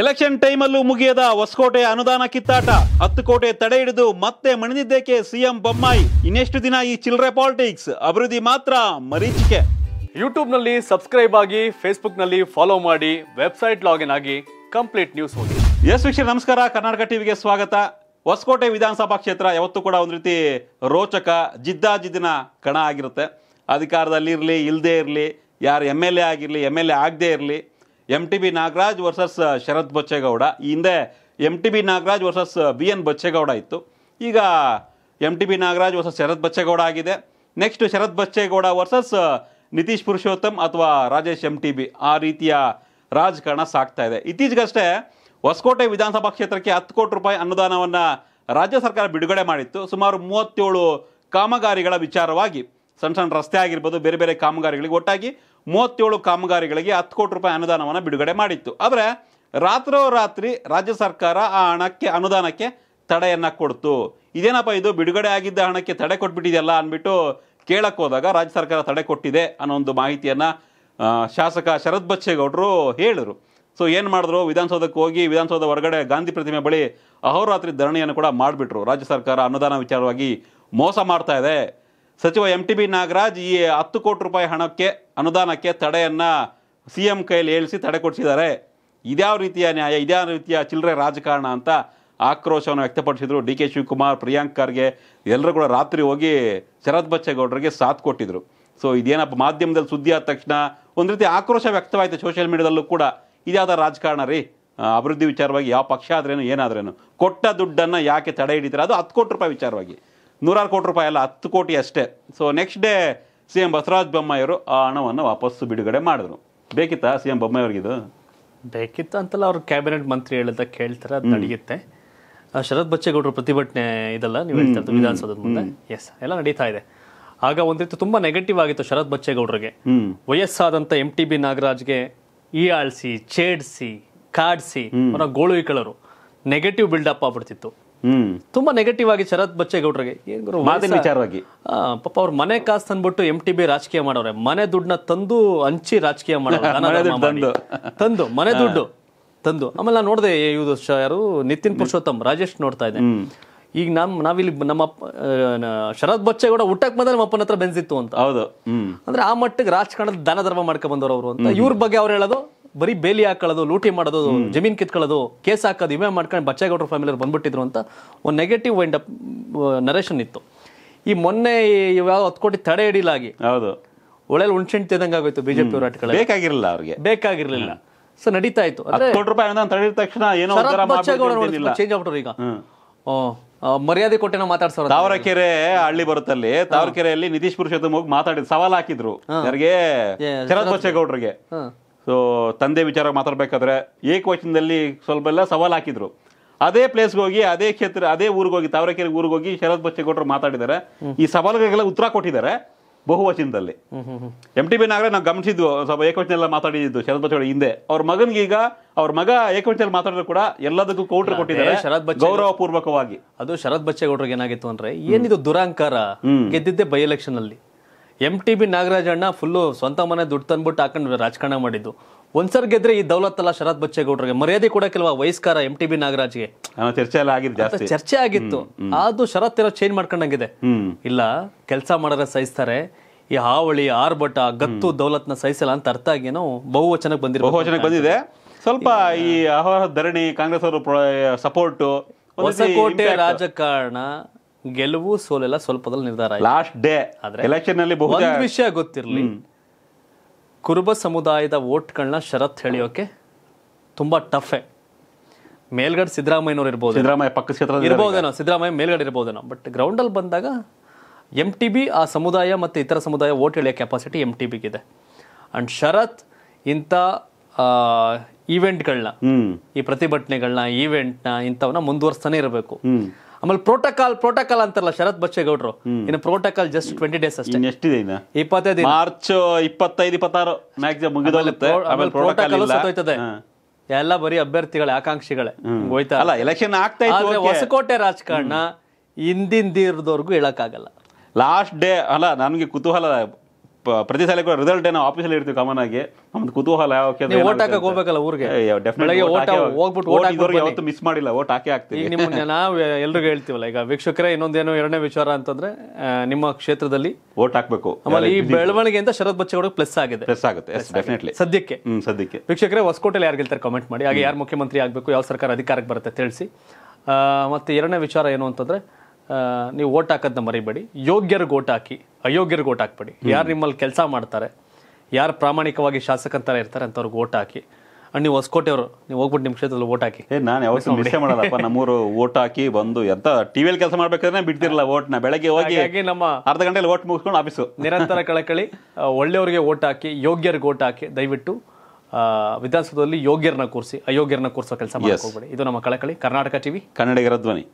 election ಟೈಮಲ್ಲೂ ಮುಗಿಯದ ಹೊಸಕೋಟೆ ಅನುದಾನ ಕಿತ್ತಾಟ ಹತ್ತು ಕೋಟೆ ತಡೆ ಹಿಡಿದು ಮತ್ತೆ ಮಣಿದಿದ್ದಕ್ಕೆ ಸಿಎಂ ಬೊಮ್ಮಾಯಿ ಇನ್ನೆಷ್ಟು ದಿನ ಈ ಚಿಲ್ಲರೆ ಪಾಲಿಟಿಕ್ಸ್ ಅಭಿವೃದ್ಧಿ ಮಾತ್ರ ಮರೀಚಿಕೆ ಯೂಟ್ಯೂಬ್ನಲ್ಲಿ ಸಬ್ಸ್ಕ್ರೈಬ್ ಆಗಿ ನಲ್ಲಿ ಫಾಲೋ ಮಾಡಿ ವೆಬ್ಸೈಟ್ ಲಾಗಿನ್ ಆಗಿ ಕಂಪ್ಲೀಟ್ ನ್ಯೂಸ್ ಹೋಗಿ ಎಸ್ ವೀಕ್ಷಕ ನಮಸ್ಕಾರ ಕರ್ನಾಟಕ ಟಿವಿಗೆ ಸ್ವಾಗತ ಹೊಸಕೋಟೆ ವಿಧಾನಸಭಾ ಕ್ಷೇತ್ರ ಯಾವತ್ತೂ ಕೂಡ ಒಂದು ರೀತಿ ರೋಚಕ ಜಿದ್ದಾಜಿದ್ದಿನ ಕಣ ಆಗಿರುತ್ತೆ ಅಧಿಕಾರದಲ್ಲಿ ಇರಲಿ ಇಲ್ಲದೇ ಇರಲಿ ಯಾರು ಎಮ್ ಎಲ್ ಎ ಆಗಿರಲಿ ಎಮ್ ಎಲ್ ಎ ಆಗದೇ ಇರಲಿ M T B Nagaraj versus uh, Sharath Bachegowda ಈ ಹಿಂದೆ M T B Nagaraj versus uh, B N Bachegowda ಇತ್ತು ಈಗ M T B Nagaraj versus Sharath Bachegowda ಆಗಿದೆ next Sharath Bachegowda versus uh, Nitish Purushottam ಅಥವಾ ರಾಜೇಶ್ ಎಂ ಟಿ ಬಿ ಆ ರೀತಿಯ ರಾಜಕಾರಣ ಸಾಕ್ತಾ ಇದೆ ಇತ್ತೀಚೆಗಷ್ಟೇ ಹೊಸಕೋಟೆ ವಿಧಾನಸಭಾ ಕ್ಷೇತ್ರಕ್ಕೆ ಹತ್ತು ಕೋಟಿ ರೂಪಾಯಿ ಅನುದಾನವನ್ನು ರಾಜ್ಯ ಸರ್ಕಾರ ಬಿಡುಗಡೆ ಮಾಡಿತ್ತು ಸುಮಾರು ಮೂವತ್ತೇಳು ಕಾಮಗಾರಿಗಳ ವಿಚಾರವಾಗಿ ಸಣ್ಣ ಸಣ್ಣ ರಸ್ತೆ ಆಗಿರ್ಬೋದು ಬೇರೆ ಬೇರೆ ಕಾಮಗಾರಿಗಳಿಗೆ ಒಟ್ಟಾಗಿ ಮೂವತ್ತೇಳು ಕಾಮಗಾರಿಗಳಿಗೆ ಹತ್ತು ಕೋಟಿ ರೂಪಾಯಿ ಅನುದಾನವನ್ನು ಬಿಡುಗಡೆ ಮಾಡಿತ್ತು ಆದರೆ ರಾತ್ರೋರಾತ್ರಿ ರಾಜ್ಯ ಸರ್ಕಾರ ಆ ಹಣಕ್ಕೆ ಅನುದಾನಕ್ಕೆ ತಡೆಯನ್ನು ಕೊಡ್ತು ಇದೇನಪ್ಪ ಇದು ಬಿಡುಗಡೆ ಆಗಿದ್ದ ಹಣಕ್ಕೆ ತಡೆ ಕೊಟ್ಬಿಟ್ಟಿದೆಯಲ್ಲ ಅಂದ್ಬಿಟ್ಟು ಕೇಳಕ್ಕೆ ಹೋದಾಗ ರಾಜ್ಯ ಸರ್ಕಾರ ತಡೆ ಕೊಟ್ಟಿದೆ ಅನ್ನೋ ಒಂದು ಮಾಹಿತಿಯನ್ನು ಶಾಸಕ ಶರತ್ ಬಚ್ಚೇಗೌಡರು ಹೇಳರು ಸೊ ಏನು ಮಾಡಿದ್ರು ವಿಧಾನಸೌಧಕ್ಕೆ ಹೋಗಿ ವಿಧಾನಸೌಧ ಹೊರಗಡೆ ಗಾಂಧಿ ಪ್ರತಿಮೆ ಬಳಿ ಅಹೋರಾತ್ರಿ ಧರಣಿಯನ್ನು ಕೂಡ ಮಾಡಿಬಿಟ್ರು ರಾಜ್ಯ ಸರ್ಕಾರ ಅನುದಾನ ವಿಚಾರವಾಗಿ ಮೋಸ ಮಾಡ್ತಾ ಇದೆ ಸಚಿವ ಎಂ ಟಿ ಬಿ ನಾಗರಾಜ್ ಈ ಹತ್ತು ಕೋಟಿ ರೂಪಾಯಿ ಹಣಕ್ಕೆ ಅನುದಾನಕ್ಕೆ ತಡೆಯನ್ನು ಸಿ ಎಂ ಕೈಯಲ್ಲಿ ಹೇಳಿಸಿ ತಡೆ ಕೊಡಿಸಿದ್ದಾರೆ ಇದ್ಯಾವ ರೀತಿಯ ನ್ಯಾಯ ಇದ್ಯಾವ ರೀತಿಯ ಚಿಲ್ಲರೆ ರಾಜಕಾರಣ ಅಂತ ಆಕ್ರೋಶವನ್ನು ವ್ಯಕ್ತಪಡಿಸಿದರು ಡಿ ಕೆ ಶಿವಕುಮಾರ್ ಪ್ರಿಯಾಂಕ್ ಖರ್ಗೆ ಎಲ್ಲರೂ ಕೂಡ ರಾತ್ರಿ ಹೋಗಿ ಶರದ್ ಬಚ್ಚೇಗೌಡರಿಗೆ ಸಾಥ್ ಕೊಟ್ಟಿದ್ರು ಸೊ ಇದೇನಪ್ಪ ಮಾಧ್ಯಮದಲ್ಲಿ ಸುದ್ದಿ ಆದ ತಕ್ಷಣ ಒಂದು ರೀತಿ ಆಕ್ರೋಶ ವ್ಯಕ್ತವಾಯಿತು ಸೋಷಿಯಲ್ ಮೀಡಿಯಾದಲ್ಲೂ ಕೂಡ ಇದ್ಯಾವ ರಾಜಕಾರಣ ರೀ ಅಭಿವೃದ್ಧಿ ವಿಚಾರವಾಗಿ ಯಾವ ಪಕ್ಷ ಆದ್ರೇನು ಏನಾದ್ರೇನು ಕೊಟ್ಟ ದುಡ್ಡನ್ನು ಯಾಕೆ ತಡೆ ಹಿಡಿತಾರೆ ಅದು ಹತ್ತು ಕೋಟಿ ರೂಪಾಯಿ ವಿಚಾರವಾಗಿ ನೂರಾರು ಕೋಟಿ ರೂಪಾಯಿ ಅಲ್ಲ ಹತ್ತು ಕೋಟಿ ಅಷ್ಟೇ so next day C M Basavaraja ಬೊಮ್ಮಾಯಿಯವರು ಆ ಹಣವನ್ನು ವಾಪಸ್ಸು ಬಿಡುಗಡೆ ಮಾಡಿದ್ರು ಬೇಕಿತ್ತಾ ಸಿ ಎಂ ಬೊಮ್ಮಾಯಿಯವ್ರಿಗಿದು ಬೇಕಿತ್ತು ಅಂತಲ್ಲ ಅವ್ರ ಕ್ಯಾಬಿನೆಟ್ ಮಂತ್ರಿ ಹೇಳಿದ ಕೇಳ್ತಾರೆ ಅದು ನಡೆಯುತ್ತೆ ಶರತ್ ಬಚ್ಚೇಗೌಡರು ಪ್ರತಿಭಟನೆ ಇದೆಲ್ಲ ನೀವು ಹೇಳ್ತಾ ವಿಧಾನಸೌಧದ ಮುಂದೆ ಎಸ್ ಎಲ್ಲ ನಡೀತಾ ಇದೆ ಆಗ ಒಂದಿತ್ತು ರೀತಿ ತುಂಬ ನೆಗೆಟಿವ್ ಆಗಿತ್ತು ಶರತ್ ಬಚ್ಚೇಗೌಡರಿಗೆ ವಯಸ್ಸಾದಂಥ ಎಂ ಟಿ ಬಿ ನಾಗರಾಜ್ಗೆ ಈ ಆಳ್ಸಿ ಚೇಡ್ಸಿ ಕಾಡ್ಸಿ ಅವರ ಗೋಳು ಇಕ್ಕಳರು ನೆಗೆಟಿವ್ ಬಿಲ್ಡಪ್ ಆಗ್ಬಿಡ್ತಿತ್ತು ತುಂಬಾ ನೆಗೆಟಿವ್ ಆಗಿ ಶರತ್ ಬಚ್ಚೇಗೌಡ್ರಿಗೆ ಗೌಡ್ರಿಗೆ ವಿಚಾರವಾಗಿ ಪಾಪ ಅವ್ರ ಮನೆ ಕಾಸು ತಂದ್ಬಿಟ್ಟು ಎಂ ಟಿ ಬಿ ರಾಜಕೀಯ ಮಾಡೋರೆ ಮನೆ ದುಡ್ಡನ್ನ ತಂದು ಹಂಚಿ ರಾಜಕೀಯ ಮಾಡೋದು ತಂದು ಮನೆ ದುಡ್ಡು ತಂದು ಆಮೇಲೆ ನಾನು ನೋಡಿದೆ ಇವ್ರು ಯಾರು ನಿತಿನ್ ಪುರುಷೋತ್ತಮ್ ರಾಜೇಶ್ ನೋಡ್ತಾ ಇದ್ದೆ ಈಗ ನಮ್ ನಾವಿಲ್ಲಿ ನಮ್ಮ ಶರತ್ ಬಚ್ಚೇಗೌಡ ಊಟಕ್ಕೆ ಬಂದ್ರೆ ನಮ್ಮ ಅಪ್ಪನ ಹತ್ರ ಬೆನ್ಸಿತ್ತು ಅಂತ ಹೌದು ಅಂದ್ರೆ ಆ ಮಟ್ಟಿಗೆ ರಾಜಕಾರಣದ ದಾನ ಧರ್ಮ ಮಾಡ್ಕೊಂಡ್ ಬಂದವರು ಅವರು ಅಂತ ಇವ್ರ ಬಗ್ಗೆ ಅವ್ರು ಹೇಳೋದು ಬರೀ ಬೇಲಿ ಹಾಕೊಳ್ಳೋದು ಲೂಟಿ ಮಾಡೋದು ಜಮೀನ್ ಕಿತ್ಕೊಳ್ಳೋದು ಕೇಸ್ ಹಾಕೋದು ಇವೇ ಮಾಡ್ಕೊಂಡು ಬಚ್ಚೇಗೌಡರು ಫ್ಯಾಮಿಲಿ ಬಂದ್ಬಿಟ್ಟಿದ್ರು ಅಂತ ಒಂದು ನೆಗೆಟಿವ್ ವೈಂಡ್ ಅಪ್ ನರೇಷನ್ ಇತ್ತು ಈ ಮೊನ್ನೆ ಯಾವ ಹತ್ತು ಕೋಟಿ ತಡೆ ಹಿಡಿಲಾಗಿ ಹೌದು ಒಳ್ಳೆ ಹುಣ್ಸೆಣ್ ತಿಂದಂಗೆ ಆಗೋಯ್ತು ಬಿಜೆಪಿ ಹೋರಾಟಗಳು ಬೇಕಾಗಿರಲಿಲ್ಲ ಅವ್ರಿಗೆ ಬೇಕಾಗಿರಲಿಲ್ಲ ಸೊ ನಡೀತಾ ಇತ್ತು ಕೋಟಿ ರೂಪಾಯಿ ತಕ್ಷಣ ಏನೋ ಚೇಂಜ್ ಆಗ್ಬಿಟ್ರು ಈಗ ಮರ್ಯಾದೆ ಕೊಟ್ಟೆ ನಾವು ಮಾತಾಡ್ಸೋರು ತಾವರಕೆರೆ ಹಳ್ಳಿ ಬರುತ್ತಲ್ಲಿ ತಾವರಕೆರೆಯಲ್ಲಿ ನಿತೀಶ್ ಪುರುಷೋತ್ತಮ ಹೋಗಿ ಮಾತಾಡಿದ್ರು ಸವಾಲ್ ಹಾಕಿದ್ರು ಯಾರಿಗೆ ಶರತ್ ಬಚ್ಚೇಗೌಡರಿಗೆ ಸೊ ತಂದೆ ವಿಚಾರ ಮಾತಾಡಬೇಕಾದ್ರೆ ಏಕವಚನದಲ್ಲಿ ಸ್ವಲ್ಪ ಎಲ್ಲ ಸವಾಲು ಹಾಕಿದ್ರು ಅದೇ ಪ್ಲೇಸ್ಗೆ ಹೋಗಿ ಅದೇ ಕ್ಷೇತ್ರ ಅದೇ ಊರಿಗೆ ಹೋಗಿ ತಾವರೆಕೆರೆ ಊರಿಗೆ ಹೋಗಿ ಶರತ್ ಬಚ್ಚೇಗೌಡರು ಮಾತಾಡಿದ್ದಾರೆ ಈ ಸವಾಲುಗಳಿಗೆಲ್ಲ ಉತ್ತರ ಕೊಟ್ಟಿದ್ದಾರೆ ಬಹುವಚನದಲ್ಲಿ ಎಂ ಟಿ ಬಿ ನಾಗರ ನಾವು ಗಮನಿಸಿದ್ವು ಸ್ವಲ್ಪ ಎಲ್ಲ ಮಾತಾಡಿದ್ದು ಶರತ್ ಬಚ್ಚೇಗೌಡ ಹಿಂದೆ ಅವ್ರ ಮಗನಿಗೆ ಈಗ ಅವ್ರ ಮಗ ಏಕವಚನಲ್ಲಿ ಮಾತಾಡಿದ್ರು ಕೂಡ ಎಲ್ಲದಕ್ಕೂ ಕೌಂಟರ್ ಕೊಟ್ಟಿದ್ದಾರೆ ಶರತ್ ಬಚ್ಚ ಗೌರವಪೂರ್ವಕವಾಗಿ ಅದು ಶರತ್ ಬಚ್ಚೇಗೌಡರಿಗೆ ಏನಾಗಿತ್ತು ಅಂದ್ರೆ ಏನಿದು ದುರಾಂಕಾರ ಗೆದ್ದಿದ್ದೆ ಬೈ ಎಲೆಕ್ಷನ್ ಅಲ್ಲಿ ಎಂ ಟಿ ಬಿ ಅಣ್ಣ ಫುಲ್ಲು ಸ್ವಂತ ಮನೆ ದುಡ್ಡು ತಂದ್ಬಿಟ್ಟು ಹಾಕೊಂಡು ರಾಜಕಾರಣ ಮಾಡಿದ್ದು ಒಂದ್ಸರ್ ಗೆದ್ರೆ ಈ ದೌಲತ್ ಅಲ್ಲ ಶರತ್ ಬಚ್ಚೇಗೌಡರಿಗೆ ಮರ್ಯಾದೆ ಕೂಡ ಕೆಲವ ವಯಸ್ಕರ ಎಂ ಟಿ ಬಿ ನಾಗರಾಜ್ಗೆ ಚರ್ಚೆ ಆಗಿತ್ತು ಚರ್ಚೆ ಆಗಿತ್ತು ಅದು ಶರತ್ ಇರೋ ಚೇಂಜ್ ಮಾಡ್ಕೊಂಡಂಗಿದೆ ಇಲ್ಲ ಕೆಲಸ ಮಾಡೋರೆ ಸಹಿಸ್ತಾರೆ ಈ ಹಾವಳಿ ಆರ್ಭಟ ಗತ್ತು ದೌಲತ್ನ ಸಹಿಸಲ್ಲ ಅಂತ ಅರ್ಥ ಆಗಿ ಬಹುವಚನಕ್ಕೆ ಬಂದಿರೋ ಬಹುವಚನಕ್ಕೆ ಬಂದಿದೆ ಸ್ವಲ್ಪ ಈ ಅಹೋರ ಧರಣಿ ಕಾಂಗ್ರೆಸ್ ಅವರು ಸಪೋರ್ಟ್ ಹೊಸಕೋಟೆ ರಾಜಕಾರಣ ಗೆಲುವು ಸೋಲೆಲ್ಲ ಸ್ವಲ್ಪದಲ್ಲಿ ನಿರ್ಧಾರ ಲಾಸ್ಟ್ ಡೇ ಆದ್ರೆ ಎಲೆಕ್ಷನ್ ಅಲ್ಲಿ ವಿಷಯ ಗೊತ್ತಿರಲಿ ಕುರುಬ ಸಮುದಾಯದ ವೋಟ್ಗಳನ್ನ ಶರತ್ ಹೇಳಿಯೋಕೆ ತುಂಬಾ ಟಫೆ ಮೇಲ್ಗಡ್ ಸಿದ್ದರಾಮಯ್ಯನವ್ರು ಇರ್ಬೋದು ಸಿದ್ದರಾಮಯ್ಯ ಪಕ್ಕ ಕ್ಷೇತ್ರ ಇರ್ಬೋದೇನೋ ಸಿದ್ದರಾಮಯ್ಯ ಮೇಲ್ಗಡೆ ಇರ್ಬೋದೇನೋ ಬಟ್ ಗ್ರೌಂಡ್ ಅಲ್ಲಿ ಬಂದಾಗ ಎಂಟಿಬಿ ಟಿ ಬಿ ಆ ಸಮುದಾಯ ಮತ್ತು ಇತರ ಸಮುದಾಯ ವೋಟ್ ಹೇಳಿಯೋ ಕೆಪಾಸಿಟಿ ಎಂಟಿಬಿ ಟಿ ಬಿಗಿದೆ ಅಂಡ್ ಶರತ್ ಇಂಥ ಈವೆಂಟ್ಗಳನ್ನ ಈ ಪ್ರತಿಭಟನೆಗಳನ್ನ ಈವೆಂಟ್ನ ಇಂಥವನ್ನ ಮುಂದುವರ್ಸ್ತಾನೆ ಇರಬೇಕು ಆಮೇಲೆ ಪ್ರೋಟೋಕಾಲ್ ಪ್ರೋಟೋಕಾಲ್ ಅಂತಾರಲ್ಲ ಶರತ್ ಬಚ್ಚೇಗೌಡರು ಇನ್ನು ಪ್ರೋಟೋಕಾಲ್ ಜಸ್ಟ್ ಟ್ವೆಂಟಿ ಡೇಸ್ ಅಷ್ಟೇ ಎಷ್ಟಿದೆ ಇನ್ನ ಇಪ್ಪತ್ತೈದು ದಿನ ಮಾರ್ಚ್ ಇಪ್ಪತ್ತೈದು ಇಪ್ಪತ್ತಾರು ಮ್ಯಾಕ್ಸಿಮಮ್ ಮುಗಿದೋಗುತ್ತೆ ಆಮೇಲೆ ಪ್ರೋಟೋಕಾಲ್ ಸತ್ತೋಯ್ತದೆ ಎಲ್ಲ ಬರೀ ಅಭ್ಯರ್ಥಿಗಳೇ ಆಕಾಂಕ್ಷಿಗಳೇ ಹೋಯ್ತಾ ಅಲ್ಲ ಎಲೆಕ್ಷನ್ ಆಗ್ತಾ ಇತ್ತು ಹೊಸಕೋಟೆ ರಾಜಕಾರಣ ಹಿಂದಿಂದಿರ್ದವ್ರಿಗೂ ಹೇಳಕ್ಕಾಗಲ್ಲ ಲಾಸ್ಟ್ ಡೇ ಅಲ್ಲ ನನಗೆ ಕುತೂಹಲ ಪ್ರತಿ ಸಲ ಕೂಡ ರಿಸಲ್ಟ್ ಏನೋ ಆಫೀಸಲ್ಲಿ ಇರ್ತೀವಿ ಕಾಮನ್ ಆಗಿ ನಮ್ದು ಕುತೂಹಲ ಯಾಕೆ ಓಟ್ ಹಾಕಕ್ಕೆ ಹೋಗ್ಬೇಕಲ್ಲ ಊರಿಗೆ ಹೋಗ್ಬಿಟ್ಟು ಓಟ್ ಯಾವತ್ತು ಮಿಸ್ ಮಾಡಿಲ್ಲ ಓಟ್ ಹಾಕಿ ಹಾಕ್ತೀವಿ ನಿಮ್ಮನ್ನ ನಾವು ಎಲ್ರಿಗೂ ಹೇಳ್ತೀವಲ್ಲ ಈಗ ವೀಕ್ಷಕರೇ ಇನ್ನೊಂದೇನು ಎರಡನೇ ವಿಚಾರ ಅಂತಂದ್ರೆ ನಿಮ್ಮ ಕ್ಷೇತ್ರದಲ್ಲಿ ಓಟ್ ಹಾಕ್ಬೇಕು ಆಮೇಲೆ ಈ ಬೆಳವಣಿಗೆಯಿಂದ ಶರತ್ ಬಚ್ಚೇಗೌಡ ಪ್ಲಸ್ ಆಗಿದೆ ಪ್ಲಸ್ ಆಗುತ್ತೆ ಡೆಫಿನೆಟ್ಲಿ ಸದ್ಯಕ್ಕೆ ಸದ್ಯಕ್ಕೆ ವೀಕ್ಷಕರೇ ಹೊಸಕೋಟೆಯಲ್ಲಿ ಯಾರು ಗೆಲ್ತಾರೆ ಕಾಮೆಂಟ್ ಮಾಡಿ ಹಾಗೆ ಯಾರು ಮುಖ್ಯಮಂತ್ರಿ ಆಗಬೇಕು ಯಾವ ಸರ್ಕಾರ ಅಧಿಕಾರಕ್ಕೆ ಬರುತ್ತೆ ತಿಳಿಸಿ ಮತ್ತೆ ಎರಡನೇ ವಿಚಾರ ಏನು ಅಂತಂದ್ರೆ ನೀವು ಓಟ್ ಹಾಕೋದನ್ನ ಮರಿಬೇಡಿ ಯೋಗ್ಯರಿಗೆ ಓಟ್ ಹಾಕಿ ಅಯೋಗ್ಯರಿಗೆ ಓಟ್ ಹಾಕ್ಬೇಡಿ ಯಾರು ನಿಮ್ಮಲ್ಲಿ ಕೆಲಸ ಮಾಡ್ತಾರೆ ಯಾರು ಪ್ರಾಮಾಣಿಕವಾಗಿ ಶಾಸಕಂತರ ಇರ್ತಾರೆ ಅಂತವ್ರಿಗೆ ಓಟ್ ಹಾಕಿ ಅಂಡ್ ನೀವು ಹೊಸಕೋಟೆಯವರು ನೀವು ಹೋಗ್ಬಿಟ್ಟು ನಿಮ್ಮ ಕ್ಷೇತ್ರದಲ್ಲಿ ಓಟ್ ಹಾಕಿ ಏ ನಾನು ಯಾವತ್ತೂ ಮಿಸ್ ಮಾಡಲ್ಲಪ್ಪ ನಮ್ಮೂರು ಓಟ್ ಹಾಕಿ ಬಂದು ಎಂತ ಟಿವಿಯಲ್ಲಿ ಕೆಲಸ ಮಾಡ್ಬೇಕಾದ್ರೆ ಬಿಡ್ತಿರಲ್ಲ ಓಟ್ನ ಬೆಳಗ್ಗೆ ಹೋಗಿ ನಮ್ಮ ಅರ್ಧ ಗಂಟೆಲಿ ಓಟ್ ಮುಗಿಸ್ಕೊಂಡು ಆಫೀಸು ನಿರಂತರ ಕಳಕಳಿ ಒಳ್ಳೆಯವರಿಗೆ ಓಟ್ ಹಾಕಿ ಯೋಗ್ಯರಿಗೆ ಓಟ್ ಹಾಕಿ ದಯವಿಟ್ಟು ವಿಧಾನಸೌಧದಲ್ಲಿ ಯೋಗ್ಯರನ್ನ ಕೂರಿಸಿ ಅಯೋಗ್ಯರನ್ನ ಕೂರಿಸೋ ಕೆಲಸ ಮಾಡ್ಕೋಬೇಡಿ ಇದು ನಮ್ಮ ಕಳಕಳಿ ಕರ್ನಾಟಕ ಟಿವಿ ಕನ್ನಡಿಗರ ಧ್ವನಿ